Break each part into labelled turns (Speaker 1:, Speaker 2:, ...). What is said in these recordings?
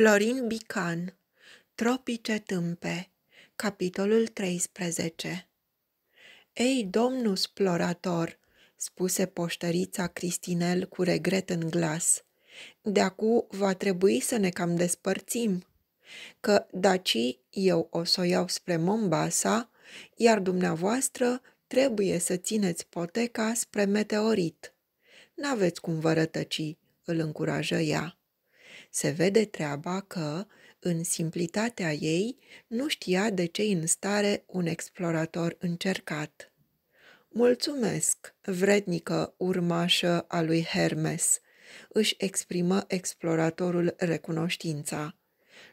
Speaker 1: Florin Bican Tropice tâmpe Capitolul 13 Ei, domnul splorator, spuse poștărița Cristinel cu regret în glas, de acu va trebui să ne cam despărțim, că daci eu o să o iau spre Mombasa, iar dumneavoastră trebuie să țineți poteca spre meteorit. N-aveți cum vă rătăci, îl încurajă ea. Se vede treaba că, în simplitatea ei, nu știa de ce în stare un explorator încercat. Mulțumesc, vrednică urmașă a lui Hermes, își exprimă exploratorul recunoștința.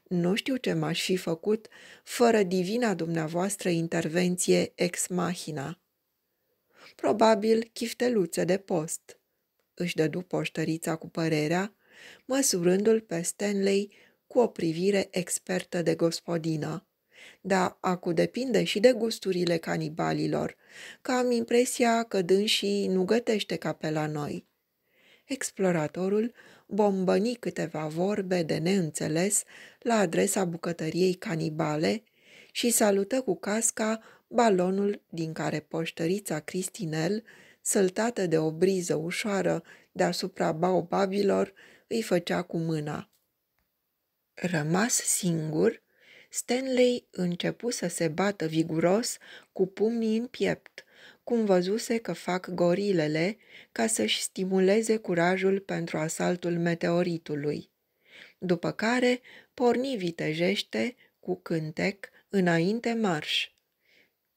Speaker 1: Nu știu ce m-aș fi făcut fără divina dumneavoastră intervenție ex machina. Probabil chifteluțe de post. Își dădu poștărița cu părerea măsurându-l pe Stanley cu o privire expertă de gospodină. Dar acu depinde și de gusturile canibalilor, că am impresia că dânsii nu gătește ca pe la noi. Exploratorul bombăni câteva vorbe de neînțeles la adresa bucătăriei canibale și salută cu casca balonul din care poștărița Cristinel, săltată de o briză ușoară deasupra baobabilor, îi făcea cu mâna. Rămas singur, Stanley începu să se bată viguros cu pumnii în piept, cum văzuse că fac gorilele ca să-și stimuleze curajul pentru asaltul meteoritului. După care porni vitejește cu cântec înainte marș.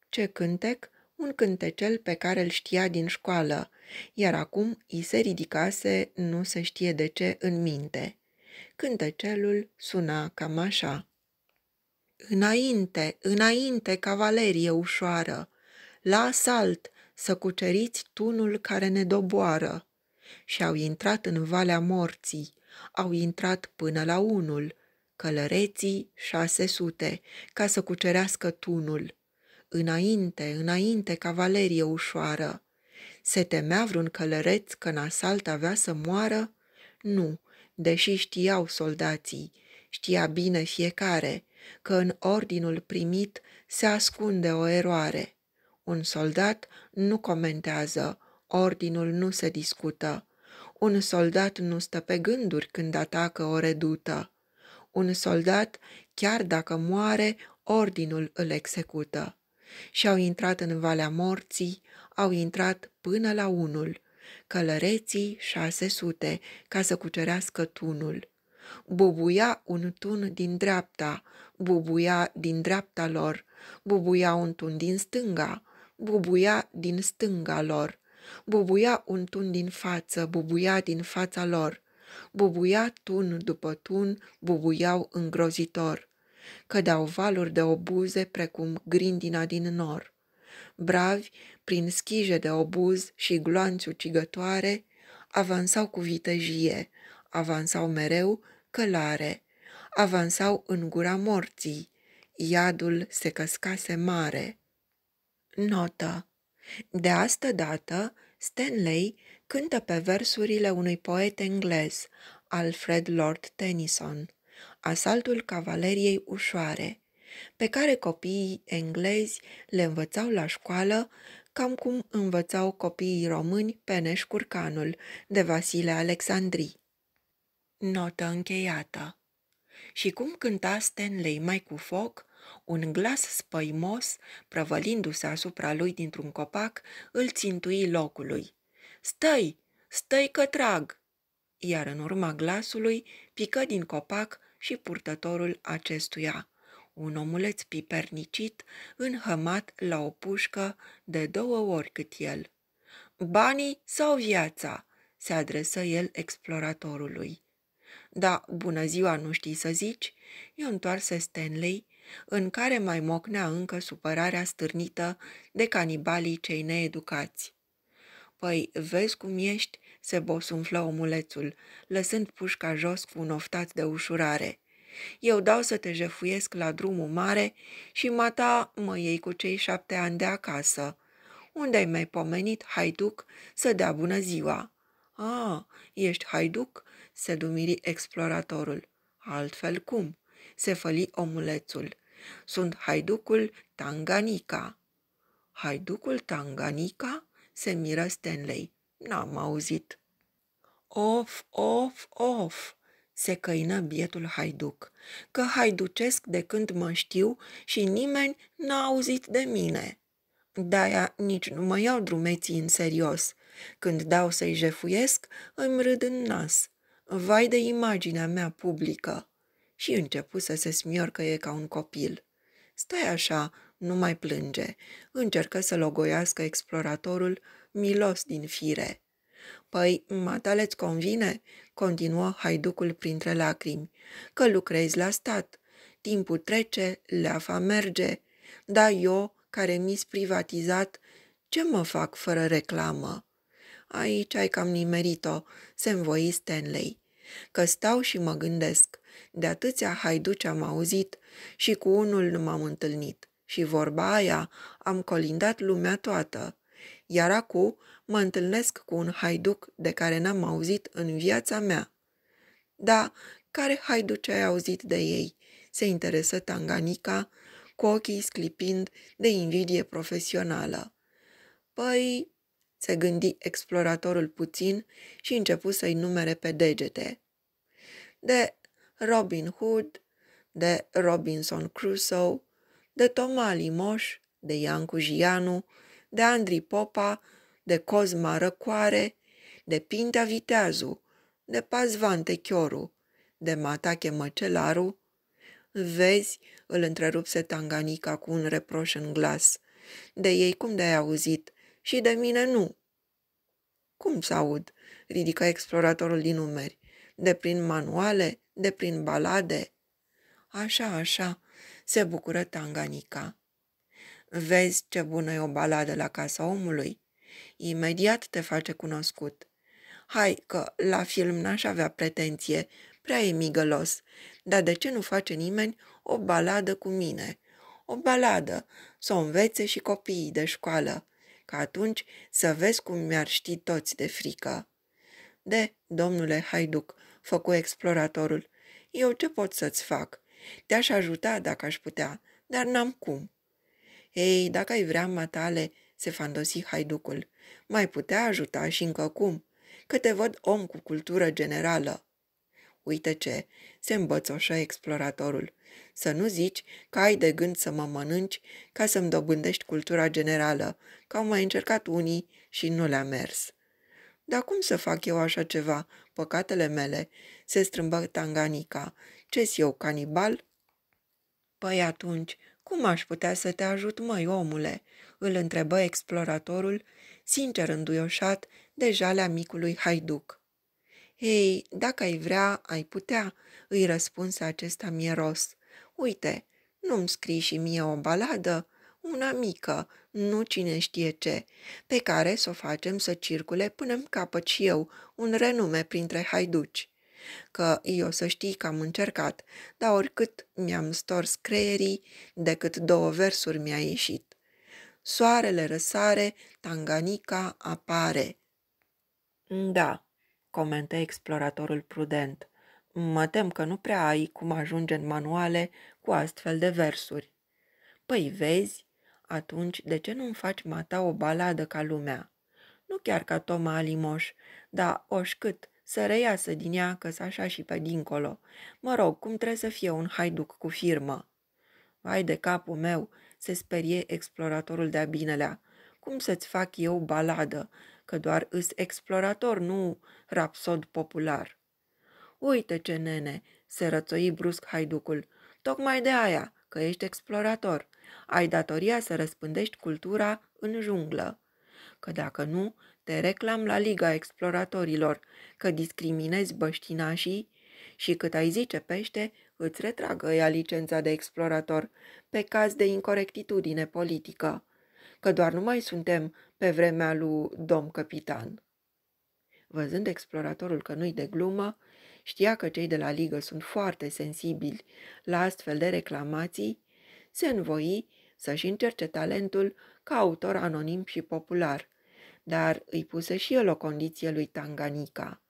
Speaker 1: Ce cântec un cântecel pe care îl știa din școală, iar acum i se ridicase nu se știe de ce în minte. Cântecelul suna cam așa. Înainte, înainte, cavalerie ușoară, la asalt să cuceriți tunul care ne doboară. Și au intrat în valea morții, au intrat până la unul, călăreții șase sute, ca să cucerească tunul înainte, înainte, cavalerie ușoară. Se temea vreun călăreț că în asalt avea să moară? Nu, deși știau soldații, știa bine fiecare, că în ordinul primit se ascunde o eroare. Un soldat nu comentează, ordinul nu se discută. Un soldat nu stă pe gânduri când atacă o redută. Un soldat, chiar dacă moare, ordinul îl execută și au intrat în Valea Morții, au intrat până la unul, călăreții șase sute, ca să cucerească tunul. Bubuia un tun din dreapta, bubuia din dreapta lor, bubuia un tun din stânga, bubuia din stânga lor, bubuia un tun din față, bubuia din fața lor, bubuia tun după tun, bubuiau îngrozitor cădeau valuri de obuze precum grindina din nor. Bravi, prin schije de obuz și gloanțuri ucigătoare, avansau cu vitejie, avansau mereu călare, avansau în gura morții, iadul se căscase mare. Notă De astă dată, Stanley cântă pe versurile unui poet englez, Alfred Lord Tennyson asaltul cavaleriei ușoare, pe care copiii englezi le învățau la școală cam cum învățau copiii români Peneș Curcanul de Vasile Alexandrii. Notă încheiată Și cum cânta Stanley mai cu foc, un glas spăimos, prăvălindu-se asupra lui dintr-un copac, îl țintui locului. Stai! Stai că trag! Iar în urma glasului pică din copac și purtătorul acestuia, un omuleț pipernicit înhămat la o pușcă de două ori cât el. Banii sau viața?" se adresă el exploratorului. Da, bună ziua, nu știi să zici?" i întoarse Stanley, în care mai mocnea încă supărarea stârnită de canibalii cei needucați. Păi, vezi cum ești? se bosunflă omulețul, lăsând pușca jos cu un oftat de ușurare. Eu dau să te jefuiesc la drumul mare și mata mă iei cu cei șapte ani de acasă. Unde ai mai pomenit, haiduc, să dea bună ziua?" A, ah, ești haiduc?" se dumiri exploratorul. Altfel cum?" se făli omulețul. Sunt haiducul Tanganica." Haiducul Tanganica?" se miră Stanley. N-am auzit. Of, of, of, se căină bietul haiduc, că haiducesc de când mă știu și nimeni n-a auzit de mine. De-aia nici nu mă iau drumeții în serios. Când dau să-i jefuiesc, îmi râd în nas. Vai de imaginea mea publică! Și începu să se e ca un copil. Stai așa, nu mai plânge. Încercă să logoiască exploratorul, milos din fire. Păi, matale îți convine?" continuă haiducul printre lacrimi. Că lucrezi la stat. Timpul trece, leafa merge. Da, eu, care mi-s privatizat, ce mă fac fără reclamă?" Aici ai cam nimerit-o, se învoi Stanley. Că stau și mă gândesc, de atâția haiduci am auzit și cu unul nu m-am întâlnit. Și vorba aia, am colindat lumea toată. Iar acum mă întâlnesc cu un haiduc de care n-am auzit în viața mea. Da, care haiduce ai auzit de ei? Se interesă Tanganica, cu ochii sclipind de invidie profesională. Păi, se gândi exploratorul puțin și începu să-i numere pe degete. De Robin Hood, de Robinson Crusoe, de Tomali Moș, de Iancu Jianu, de Andri Popa de Cozma Răcoare, de Pintea Viteazu, de Pazvan Techioru, de Matache Măcelaru. Vezi, îl întrerupse Tanganica cu un reproș în glas. De ei cum de-ai auzit? Și de mine nu. Cum să aud? ridică exploratorul din umeri. De prin manuale, de prin balade. Așa, așa, se bucură Tanganica. Vezi ce bună e o baladă la casa omului. Imediat te face cunoscut. Hai că la film n-aș avea pretenție, prea e migălos, dar de ce nu face nimeni o baladă cu mine? O baladă, să o învețe și copiii de școală, ca atunci să vezi cum mi-ar ști toți de frică. De, domnule Haiduc, făcu exploratorul, eu ce pot să-ți fac? Te-aș ajuta dacă aș putea, dar n-am cum. Ei, dacă ai vrea, matale, se fandosi haiducul. Mai putea ajuta și încă cum, că te văd om cu cultură generală. Uite ce, se îmbățoșă exploratorul. Să nu zici că ai de gând să mă mănânci ca să-mi dobândești cultura generală, că au mai încercat unii și nu le-a mers. Dar cum să fac eu așa ceva? Păcatele mele, se strâmbă Tanganica. ce eu, canibal? Păi atunci, cum aș putea să te ajut, măi, omule? îl întrebă exploratorul, sincer înduioșat de jalea micului haiduc. Ei, dacă ai vrea, ai putea, îi răspunse acesta mieros. Uite, nu-mi scrii și mie o baladă, una mică, nu cine știe ce, pe care să o facem să circule până-mi capăt și eu un renume printre haiduci. Că eu să știi că am încercat, dar oricât mi-am stors creierii, decât două versuri mi-a ieșit soarele răsare, Tanganica apare. Da, comentă exploratorul prudent. Mă tem că nu prea ai cum ajunge în manuale cu astfel de versuri. Păi vezi, atunci de ce nu-mi faci mata o baladă ca lumea? Nu chiar ca Toma Alimoș, dar oșcât, să reiasă din ea că așa și pe dincolo. Mă rog, cum trebuie să fie un haiduc cu firmă? Vai de capul meu, se sperie exploratorul de-a binelea. Cum să-ți fac eu baladă, că doar îs explorator, nu rapsod popular? Uite ce nene, se rățoi brusc haiducul. Tocmai de aia, că ești explorator. Ai datoria să răspândești cultura în junglă. Că dacă nu, te reclam la Liga Exploratorilor, că discriminezi băștinașii și cât ai zice pește, îți retragă ea licența de explorator pe caz de incorectitudine politică, că doar nu mai suntem pe vremea lui domn capitan. Văzând exploratorul că nu-i de glumă, știa că cei de la ligă sunt foarte sensibili la astfel de reclamații, se învoi să-și încerce talentul ca autor anonim și popular, dar îi puse și el o condiție lui Tanganica.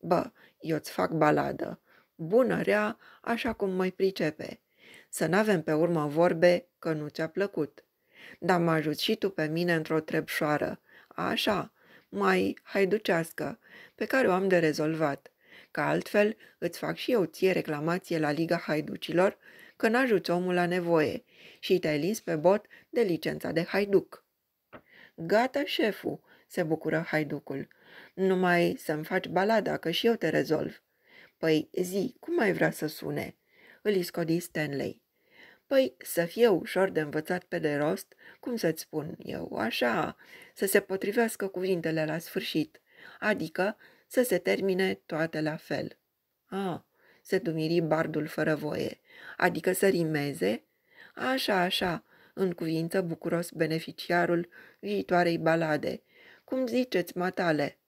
Speaker 1: Bă, eu-ți fac baladă, bună, rea, așa cum mai pricepe. Să n-avem pe urmă vorbe că nu ți-a plăcut. Dar mă ajut și tu pe mine într-o trebșoară, așa, mai haiducească, pe care o am de rezolvat. Ca altfel îți fac și eu ție reclamație la Liga Haiducilor că n-ajuți omul la nevoie și te-ai lins pe bot de licența de haiduc. Gata, șeful, se bucură haiducul. Numai să-mi faci balada, că și eu te rezolv. Păi, zi, cum mai vrea să sune?" îl iscodi Stanley. Păi, să fie ușor de învățat pe de rost, cum să-ți spun eu, așa, să se potrivească cuvintele la sfârșit, adică să se termine toate la fel. A, ah, se dumiri bardul fără voie, adică să rimeze? Așa, așa, în cuvință bucuros beneficiarul viitoarei balade. Cum ziceți, matale?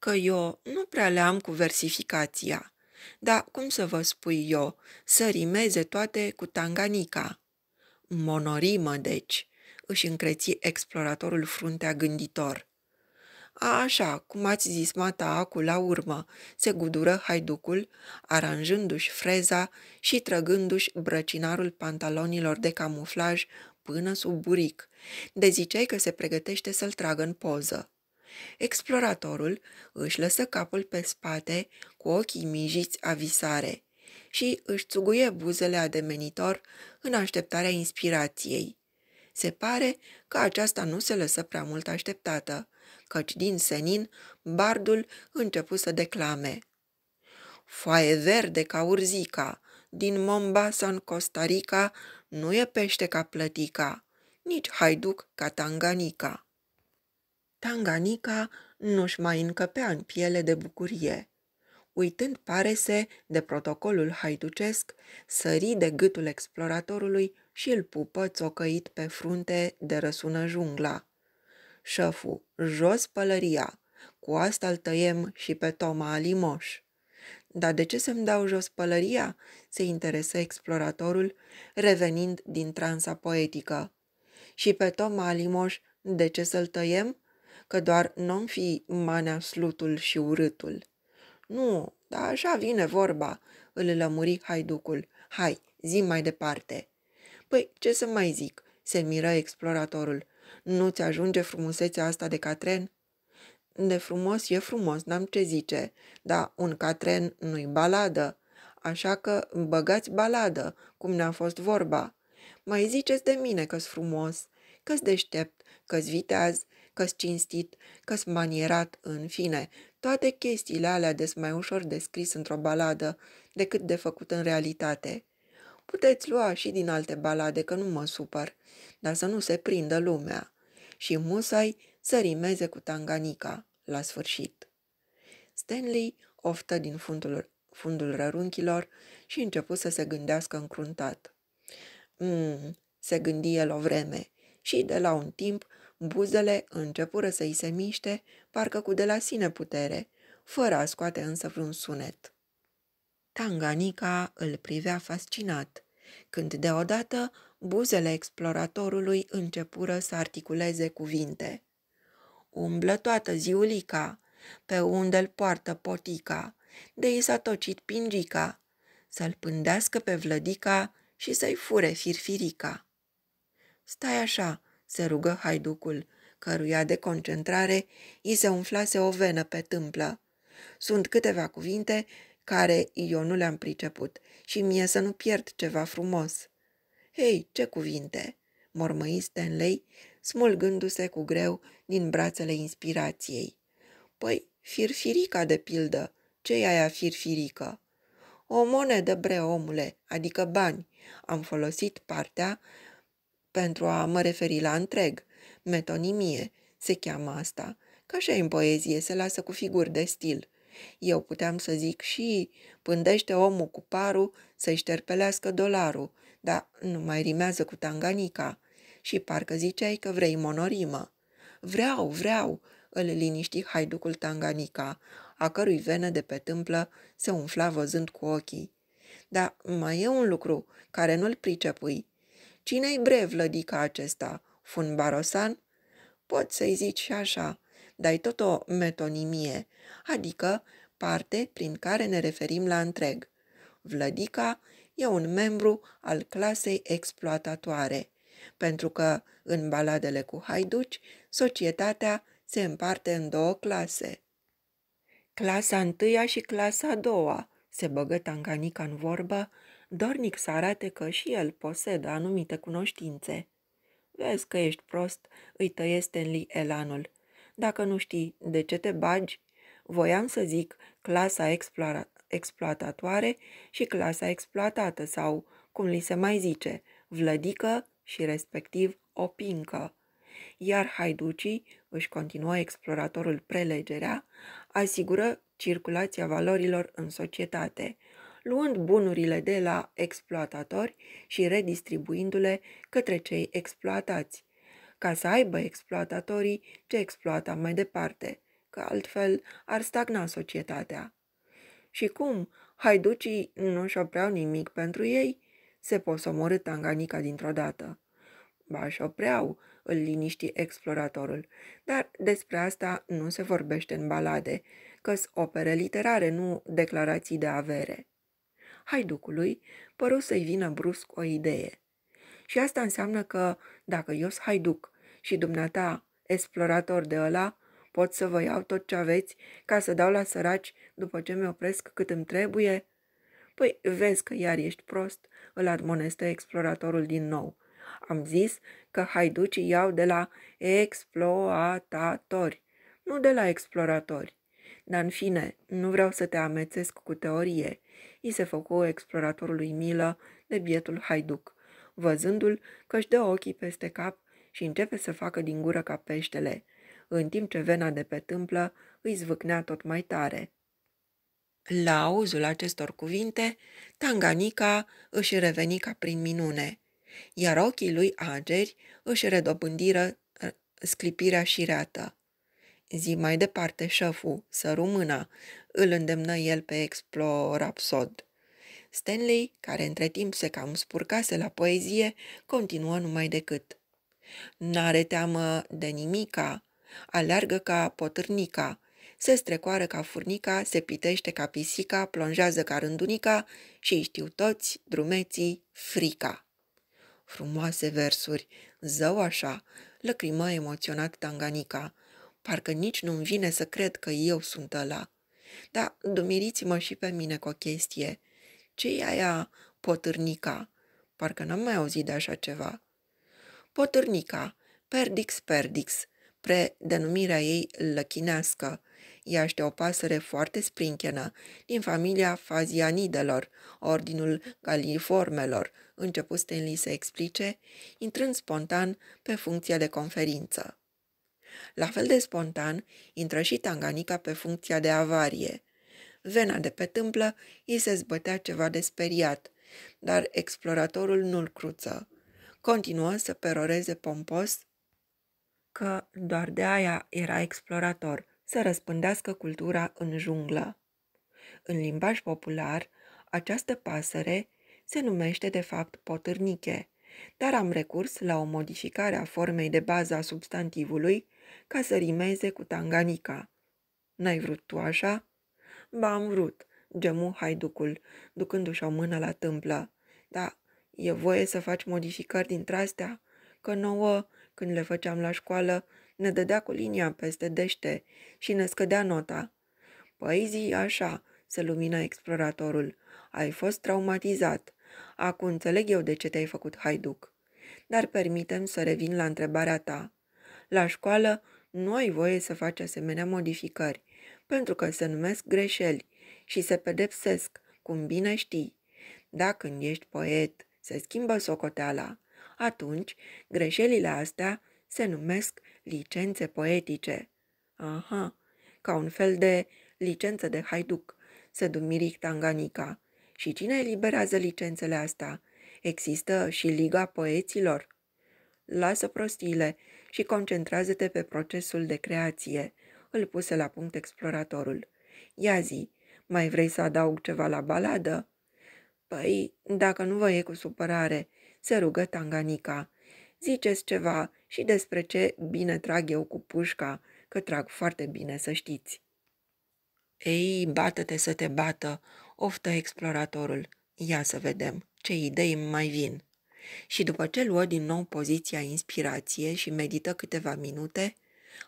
Speaker 1: că eu nu prea le am cu versificația. Dar cum să vă spui eu, să rimeze toate cu Tanganica. Monorimă, deci, își încreți exploratorul fruntea gânditor. Așa, cum ați zis mata acu la urmă, se gudură haiducul, aranjându-și freza și trăgându-și brăcinarul pantalonilor de camuflaj până sub buric. De ziceai că se pregătește să-l tragă în poză. Exploratorul își lăsă capul pe spate cu ochii mijiți visare și își țuguie buzele ademenitor în așteptarea inspirației. Se pare că aceasta nu se lăsă prea mult așteptată, căci din senin bardul începu să declame. Foaie verde ca urzica, din Mombasa în Costa Rica, nu e pește ca plătica, nici haiduc ca Tanganica. Tanganica nu-și mai încăpea în piele de bucurie. Uitând parese de protocolul haiducesc, sări de gâtul exploratorului și îl pupă țocăit pe frunte de răsună jungla. Șăfu, jos pălăria, cu asta îl tăiem și pe Toma Alimoș. Dar de ce să-mi dau jos pălăria?" se interesă exploratorul, revenind din transa poetică. Și pe Toma Alimoș, de ce să-l tăiem?" că doar n-om fi manea slutul și urâtul. Nu, dar așa vine vorba, îl lămuri haiducul. Hai, zi mai departe. Păi, ce să mai zic, se miră exploratorul. Nu ți ajunge frumusețea asta de catren? De frumos e frumos, n-am ce zice, dar un catren nu-i baladă, așa că băgați baladă, cum ne-a fost vorba. Mai ziceți de mine că-s frumos, că-s deștept, că-s viteaz, că-s cinstit, că-s manierat, în fine. Toate chestiile alea des mai ușor descris într-o baladă decât de făcut în realitate. Puteți lua și din alte balade, că nu mă supăr, dar să nu se prindă lumea. Și musai să rimeze cu Tanganica la sfârșit. Stanley oftă din fundul, fundul rărunchilor și început să se gândească încruntat. Mm, se gândi el o vreme și de la un timp buzele începură să-i se miște, parcă cu de la sine putere, fără a scoate însă vreun sunet. Tanganica îl privea fascinat, când deodată buzele exploratorului începură să articuleze cuvinte. Umblă toată ziulica, pe unde îl poartă potica, de i s-a tocit pingica, să-l pândească pe vlădica și să-i fure firfirica. Stai așa!" se rugă haiducul, căruia de concentrare i se umflase o venă pe tâmplă. Sunt câteva cuvinte care eu nu le-am priceput și mie să nu pierd ceva frumos. Hei, ce cuvinte!" mormăi Stanley, smulgându-se cu greu din brațele inspirației. Păi, firfirica de pildă, ce e aia firfirică? O monedă bre, omule, adică bani. Am folosit partea pentru a mă referi la întreg. Metonimie se cheamă asta, ca și în poezie se lasă cu figuri de stil. Eu puteam să zic și pândește omul cu parul să-i șterpelească dolarul, dar nu mai rimează cu tanganica. Și parcă ziceai că vrei monorimă. Vreau, vreau, îl liniști haiducul tanganica, a cărui venă de pe tâmplă se umfla văzând cu ochii. Dar mai e un lucru care nu-l pricepui, Cine-i brev lădica acesta? Fun Barosan? Poți să-i zici și așa, dar tot o metonimie, adică parte prin care ne referim la întreg. Vlădica e un membru al clasei exploatatoare, pentru că, în baladele cu haiduci, societatea se împarte în două clase. Clasa întâia și clasa a doua, se băgă Tanganica în vorbă, dornic să arate că și el posedă anumite cunoștințe. Vezi că ești prost, îi în li elanul. Dacă nu știi de ce te bagi, voiam să zic clasa explorat exploatatoare și clasa exploatată sau, cum li se mai zice, vlădică și respectiv opincă. Iar haiducii, își continuă exploratorul prelegerea, asigură circulația valorilor în societate – luând bunurile de la exploatatori și redistribuindu-le către cei exploatați, ca să aibă exploatatorii ce exploata mai departe, că altfel ar stagna societatea. Și cum haiducii nu-și opreau nimic pentru ei, se posomorâ Tanganica dintr-o dată. Ba și opreau, îl liniști exploratorul, dar despre asta nu se vorbește în balade, că opere literare, nu declarații de avere haiducului păru să-i vină brusc o idee. Și asta înseamnă că, dacă eu sunt haiduc și dumneata, explorator de ăla, pot să vă iau tot ce aveți ca să dau la săraci după ce mi-opresc cât îmi trebuie? Păi vezi că iar ești prost, îl admonestă exploratorul din nou. Am zis că haiducii iau de la exploatatori, nu de la exploratori. Dar, în fine, nu vreau să te amețesc cu teorie. I se făcu exploratorului milă de bietul haiduc, văzându-l că își dă ochii peste cap și începe să facă din gură ca peștele, în timp ce vena de pe tâmplă îi zvâcnea tot mai tare. La auzul acestor cuvinte, Tanganica își reveni ca prin minune, iar ochii lui ageri își redobândiră uh, sclipirea și reată. Zi mai departe șeful, să mâna, îl îndemnă el pe explorapsod. Stanley, care între timp se cam spurcase la poezie, continuă numai decât. N-are teamă de nimica, aleargă ca potârnica, se strecoară ca furnica, se pitește ca pisica, plonjează ca rândunica și știu toți drumeții frica. Frumoase versuri, zău așa, lăcrimă emoționat Tanganica. Parcă nici nu-mi vine să cred că eu sunt ăla. Dar dumiriți-mă și pe mine cu o chestie. ce e aia potârnica? Parcă n-am mai auzit de așa ceva. Potârnica, perdix perdix, pre-denumirea ei lăchinească, este o pasăre foarte sprinchenă, din familia fazianidelor, ordinul galiformelor, începuse Stanley să explice, intrând spontan pe funcția de conferință. La fel de spontan, intră și Tanganica pe funcția de avarie. Vena de pe tâmplă îi se zbătea ceva de speriat, dar exploratorul nu-l cruță. Continuă să peroreze pompos că doar de aia era explorator, să răspândească cultura în junglă. În limbaj popular, această pasăre se numește de fapt potârniche, dar am recurs la o modificare a formei de bază a substantivului ca să rimeze cu Tanganica. N-ai vrut tu așa? Ba, am vrut, gemu haiducul, ducându-și o mână la tâmplă. Da, e voie să faci modificări dintre astea? Că nouă, când le făceam la școală, ne dădea cu linia peste dește și ne scădea nota. Păi zi așa, se lumina exploratorul. Ai fost traumatizat. Acum înțeleg eu de ce te-ai făcut haiduc. Dar permitem să revin la întrebarea ta. La școală nu ai voie să faci asemenea modificări, pentru că se numesc greșeli și se pedepsesc, cum bine știi. Dacă când ești poet, se schimbă socoteala, atunci greșelile astea se numesc licențe poetice. Aha, ca un fel de licență de haiduc, se dumiric Tanganica. Și cine eliberează licențele astea? Există și Liga Poeților? Lasă prostiile, și concentrează-te pe procesul de creație, îl puse la punct exploratorul. Ia zi, mai vrei să adaug ceva la baladă? Păi, dacă nu vă e cu supărare, se rugă Tanganica. Ziceți ceva și despre ce bine trag eu cu pușca, că trag foarte bine, să știți. Ei, bată-te să te bată, oftă exploratorul. Ia să vedem ce idei mai vin și după ce luă din nou poziția inspirație și medită câteva minute,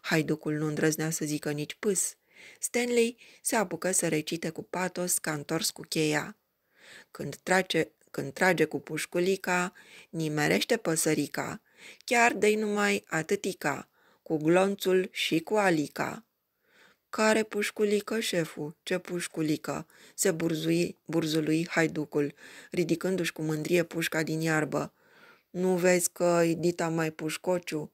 Speaker 1: haiducul nu îndrăznea să zică nici pâs. Stanley se apucă să recite cu patos ca întors cu cheia. Când trage, când trage cu pușculica, nimerește păsărica, chiar de numai atâtica, cu glonțul și cu alica. Care pușculică, șeful? Ce pușculică?" se burzui, burzului haiducul, ridicându-și cu mândrie pușca din iarbă. Nu vezi că Dita mai pușcociu?"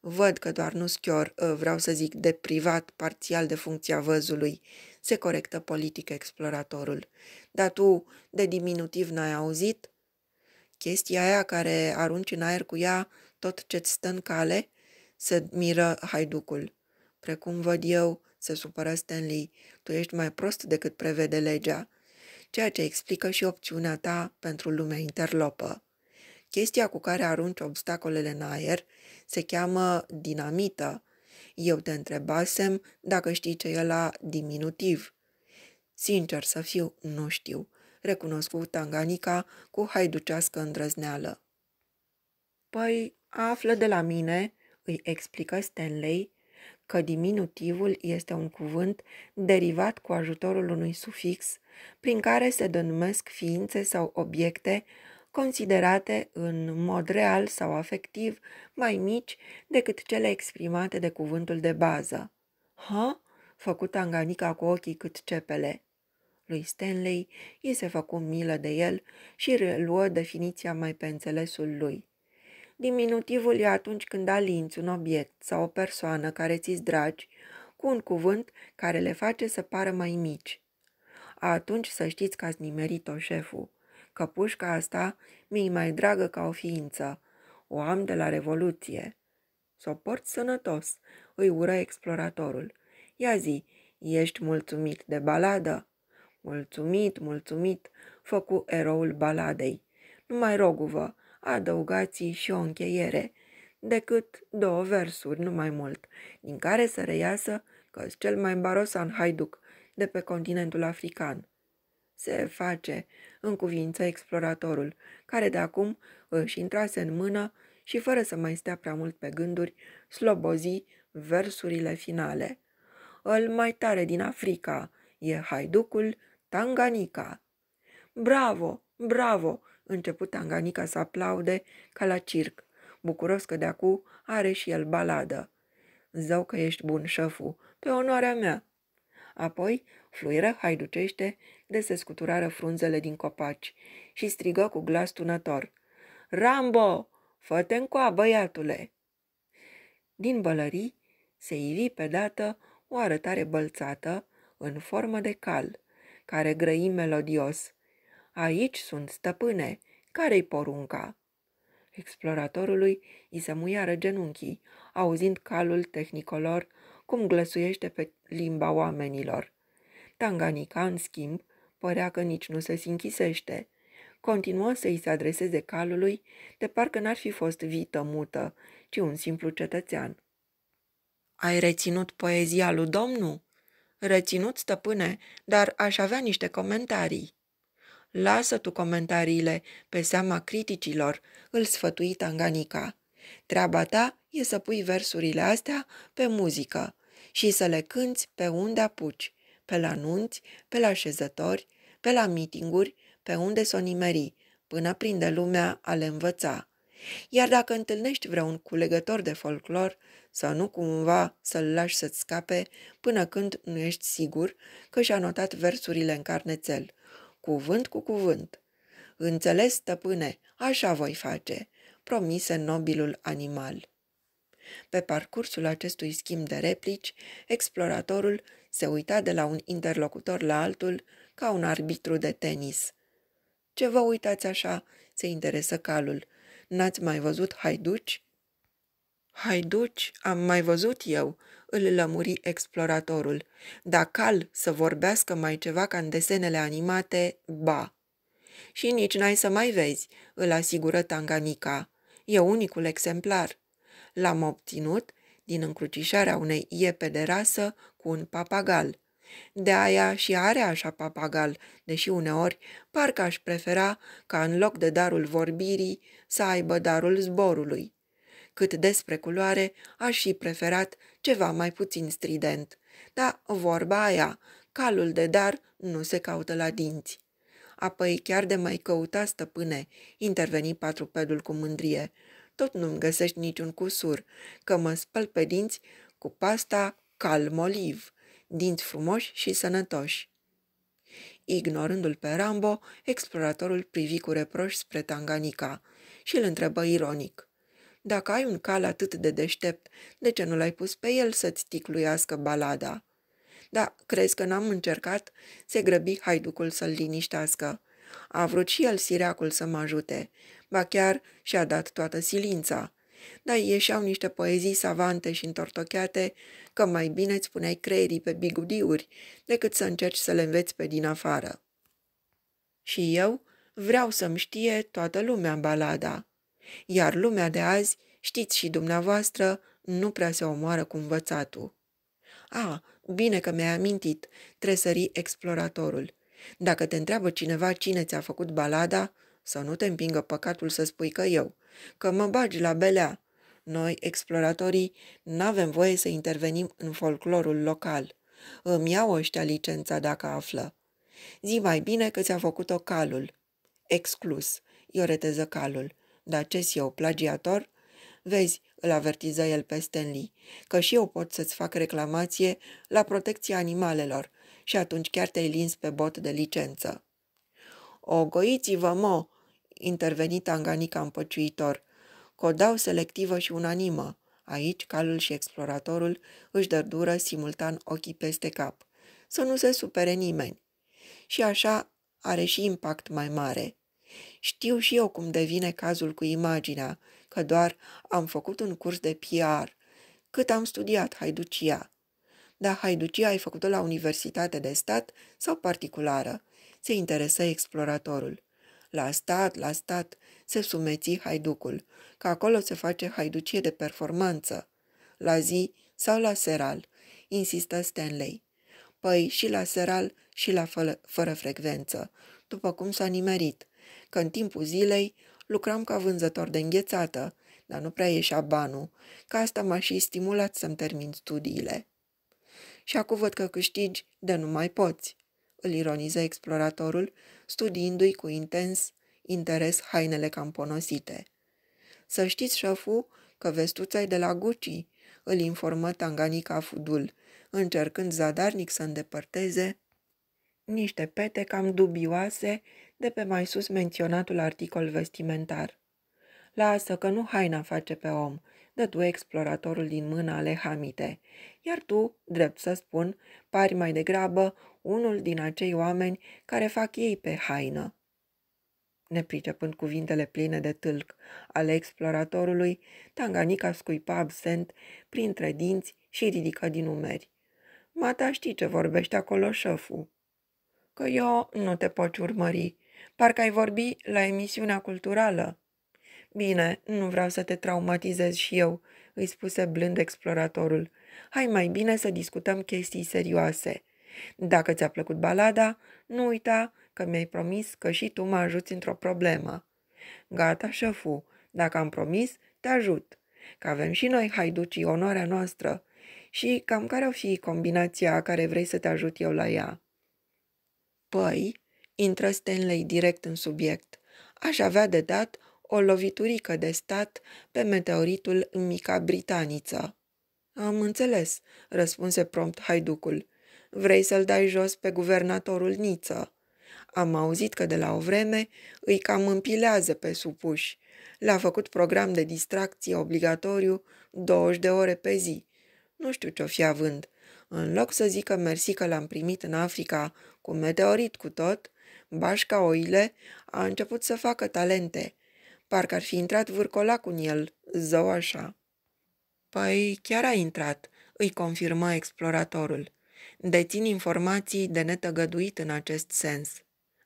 Speaker 1: Văd că doar nu schior, ă, vreau să zic de privat, parțial de funcția văzului, se corectă politic exploratorul. Dar tu de diminutiv n-ai auzit? Chestia aia care arunci în aer cu ea tot ce-ți stă în cale? Se miră haiducul. Precum văd eu, se supără Stanley. Tu ești mai prost decât prevede legea, ceea ce explică și opțiunea ta pentru lumea interlopă. Chestia cu care arunci obstacolele în aer se cheamă dinamită. Eu te întrebasem dacă știi ce e la diminutiv. Sincer să fiu, nu știu. Recunoscut Tanganica cu haiducească îndrăzneală. Păi, află de la mine, îi explică Stanley, că diminutivul este un cuvânt derivat cu ajutorul unui sufix, prin care se denumesc ființe sau obiecte considerate în mod real sau afectiv mai mici decât cele exprimate de cuvântul de bază. Ha? făcut Anganica cu ochii cât cepele. Lui Stanley i se făcu milă de el și reluă definiția mai pe înțelesul lui. Diminutivul e atunci când alinți un obiect sau o persoană care ți-s dragi cu un cuvânt care le face să pară mai mici. Atunci să știți că ați nimerit-o, șeful, că pușca asta mi-i mai dragă ca o ființă. O am de la Revoluție. S-o port sănătos, îi ură exploratorul. Ia zi, ești mulțumit de baladă? Mulțumit, mulțumit, făcu eroul baladei. Numai rogu-vă, adăugați și o încheiere, decât două versuri, nu mai mult, din care să reiasă că cel mai barosan haiduc de pe continentul african. Se face, în cuvință, exploratorul, care de acum își intrase în mână și fără să mai stea prea mult pe gânduri, slobozi versurile finale. Îl mai tare din Africa e haiducul Tanganica. Bravo, bravo, început Tanganica să aplaude ca la circ, bucuros că de acu are și el baladă. Zău că ești bun, șefu, pe onoarea mea. Apoi fluieră haiducește de se scuturară frunzele din copaci și strigă cu glas tunător. Rambo, fă-te încoa, băiatule! Din bălării se ivi pe dată o arătare bălțată în formă de cal, care grăi melodios – Aici sunt, stăpâne. Care-i porunca?" Exploratorului îi se muiară genunchii, auzind calul tehnicolor cum glăsuiește pe limba oamenilor. Tanganica, în schimb, părea că nici nu se sinchisește. Continuă să îi se adreseze calului, de parcă n-ar fi fost vită mută, ci un simplu cetățean. Ai reținut poezia lui domnul?" Reținut, stăpâne, dar aș avea niște comentarii." Lasă tu comentariile pe seama criticilor, îl sfătui Tanganica. Treaba ta e să pui versurile astea pe muzică și să le cânți pe unde apuci, pe la nunți, pe la șezători, pe la mitinguri, pe unde s-o nimeri, până prinde lumea a le învăța. Iar dacă întâlnești vreun culegător de folclor, să nu cumva să-l lași să-ți scape până când nu ești sigur că și-a notat versurile în carnețel, cuvânt cu cuvânt. Înțeles, stăpâne, așa voi face, promise nobilul animal. Pe parcursul acestui schimb de replici, exploratorul se uita de la un interlocutor la altul ca un arbitru de tenis. Ce vă uitați așa?" se interesă calul. N-ați mai văzut haiduci?" Haiduci, am mai văzut eu, îl lămuri exploratorul. dar cal să vorbească mai ceva ca în desenele animate, ba. Și nici n-ai să mai vezi, îl asigură Tanganica. E unicul exemplar. L-am obținut din încrucișarea unei iepe de rasă cu un papagal. De aia și are așa papagal, deși uneori parcă aș prefera ca în loc de darul vorbirii să aibă darul zborului cât despre culoare, aș fi preferat ceva mai puțin strident. Dar vorba aia, calul de dar nu se caută la dinți. Apoi chiar de mai căuta stăpâne, interveni patrupedul cu mândrie. Tot nu-mi găsești niciun cusur, că mă spăl pe dinți cu pasta calmoliv, dinți frumoși și sănătoși. Ignorându-l pe Rambo, exploratorul privi cu reproș spre Tanganica și îl întrebă ironic. Dacă ai un cal atât de deștept, de ce nu l-ai pus pe el să-ți ticluiască balada?" Da, crezi că n-am încercat?" se grăbi haiducul să-l liniștească. A vrut și el siracul să mă ajute. Ba chiar și-a dat toată silința. Dar ieșeau niște poezii savante și întortocheate că mai bine îți puneai creierii pe bigudiuri decât să încerci să le înveți pe din afară. Și eu vreau să-mi știe toată lumea balada. Iar lumea de azi, știți și dumneavoastră, nu prea se omoară cu învățatul. A, bine că mi-ai amintit, tresări exploratorul. Dacă te întreabă cineva cine ți-a făcut balada, să nu te împingă păcatul să spui că eu, că mă bagi la belea. Noi, exploratorii, n-avem voie să intervenim în folclorul local. Îmi iau ăștia licența dacă află. Zi mai bine că ți-a făcut-o calul. Exclus, ioreteză calul eu, plagiator? Vezi, îl avertiză el pe Stanley, că și eu pot să-ți fac reclamație la protecția animalelor și atunci chiar te-ai lins pe bot de licență. Ogoiți-vă, mo! intervenit Anganica împăciuitor. dau selectivă și unanimă. Aici, calul și exploratorul își dărdură simultan ochii peste cap. Să nu se supere nimeni. Și așa are și impact mai mare. Știu și eu cum devine cazul cu imaginea, că doar am făcut un curs de PR, cât am studiat haiducia. Dar haiducia ai făcut-o la universitate de stat sau particulară? Se interesă exploratorul. La stat, la stat, se sumeții haiducul, că acolo se face haiducie de performanță. La zi sau la seral, insistă Stanley. Păi și la seral și la fă- fără frecvență, după cum s-a nimerit că în timpul zilei lucram ca vânzător de înghețată, dar nu prea ieșea banul, că asta m-a și stimulat să-mi termin studiile. Și acum văd că câștigi de nu mai poți, îl ironiză exploratorul, studiindu-i cu intens interes hainele camponosite. Să știți, șeful, că vestuța de la Gucci, îl informă Tanganica Fudul, încercând zadarnic să îndepărteze niște pete cam dubioase de pe mai sus menționatul articol vestimentar. Lasă că nu haina face pe om, tu exploratorul din mâna ale hamite, iar tu, drept să spun, pari mai degrabă unul din acei oameni care fac ei pe haină. Nepricepând cuvintele pline de tâlc ale exploratorului, Tanganica scuipa absent printre dinți și ridică din umeri. Mata știi ce vorbește acolo șeful. Că eu nu te pot urmări, Parcă ai vorbi la emisiunea culturală. Bine, nu vreau să te traumatizez și eu, îi spuse blând exploratorul. Hai mai bine să discutăm chestii serioase. Dacă ți-a plăcut balada, nu uita că mi-ai promis că și tu mă ajuți într-o problemă. Gata, șefu, dacă am promis, te ajut. Că avem și noi haiducii onoarea noastră. Și cam care o fi combinația care vrei să te ajut eu la ea? Păi, Intră Stanley direct în subiect. Aș avea de dat o loviturică de stat pe meteoritul în mica britaniță. Am înțeles, răspunse prompt haiducul. Vrei să-l dai jos pe guvernatorul Niță? Am auzit că de la o vreme îi cam împilează pe supuși. Le-a făcut program de distracție obligatoriu 20 de ore pe zi. Nu știu ce-o fi având. În loc să zică mersi că l-am primit în Africa cu meteorit cu tot, Bașca Oile a început să facă talente. Parcă ar fi intrat vârcolac în el, zău așa. Păi, chiar a intrat, îi confirmă exploratorul. Dețin informații de netăgăduit în acest sens.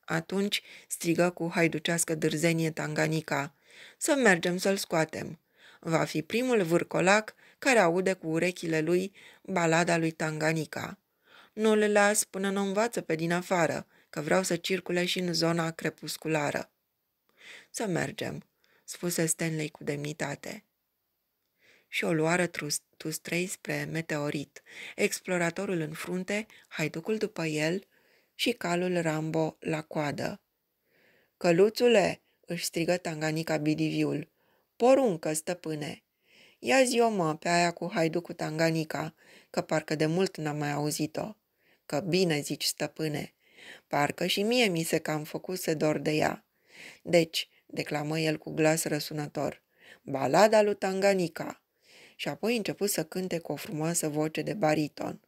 Speaker 1: Atunci strigă cu haiducească dârzenie Tanganica. Să mergem să-l scoatem. Va fi primul vârcolac care aude cu urechile lui balada lui Tanganica. Nu-l las până nu învață pe din afară, că vreau să circule și în zona crepusculară. Să mergem, spuse Stanley cu demnitate. Și o luară tustrei spre meteorit, exploratorul în frunte, haiducul după el și calul Rambo la coadă. Căluțule, își strigă Tanganica bidiviul, poruncă, stăpâne! Ia zi mă pe aia cu haiducul Tanganica, că parcă de mult n-am mai auzit-o. Că bine zici, stăpâne, Parcă și mie mi se cam făcuse dor de ea. Deci, declamă el cu glas răsunător, balada lui Tanganica. Și apoi început să cânte cu o frumoasă voce de bariton.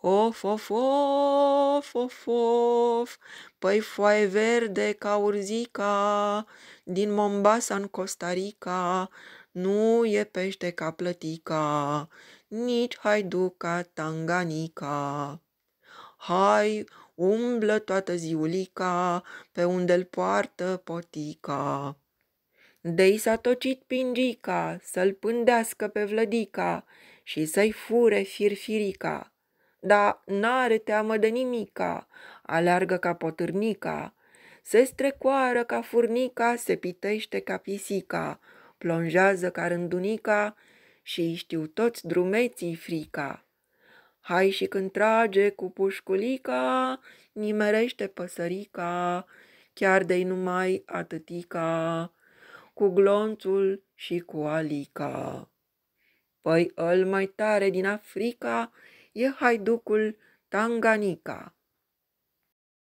Speaker 1: Of, of, of, of, of, păi foaie verde ca urzica, din Mombasa în Costa Rica, nu e pește ca plătica, nici haiduca Tanganica. Hai, umblă toată ziulica, pe unde-l poartă potica. Dei s-a tocit pingica, să-l pândească pe vlădica și să-i fure firfirica. dar n-are teamă de nimica, aleargă ca potârnica, se strecoară ca furnica, se pitește ca pisica, plonjează ca rândunica și știu toți drumeții frica. Hai și când trage cu pușculica, nimerește păsărica, chiar de-i numai atâtica, cu glonțul și cu alica. Păi îl mai tare din Africa e haiducul Tanganica.